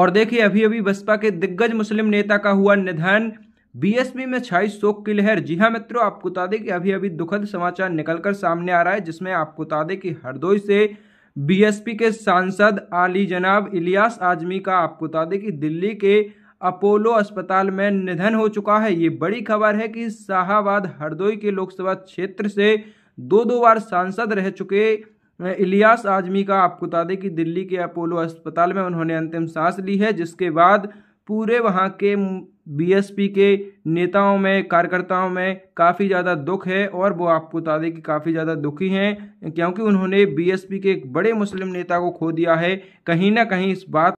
और देखिए अभी अभी बसपा के दिग्गज मुस्लिम नेता का हुआ निधन बीएसपी में छाई शोक की लहर जी हाँ मित्रों आपको बता दें कि अभी अभी दुखद समाचार निकलकर सामने आ रहा है जिसमें आपको बता दें कि हरदोई से बीएसपी के सांसद आली जनाब इलियास आजमी का आपको बता दें कि दिल्ली के अपोलो अस्पताल में निधन हो चुका है ये बड़ी खबर है कि शाहबाद हरदोई के लोकसभा क्षेत्र से दो दो बार सांसद रह चुके इलियास आजमी का आपको बता दें कि दिल्ली के अपोलो अस्पताल में उन्होंने अंतिम सांस ली है जिसके बाद पूरे वहाँ के बीएसपी के नेताओं में कार्यकर्ताओं में काफ़ी ज़्यादा दुख है और वो आपको बता दें कि काफ़ी ज़्यादा दुखी हैं क्योंकि उन्होंने बीएसपी के एक बड़े मुस्लिम नेता को खो दिया है कहीं ना कहीं इस बात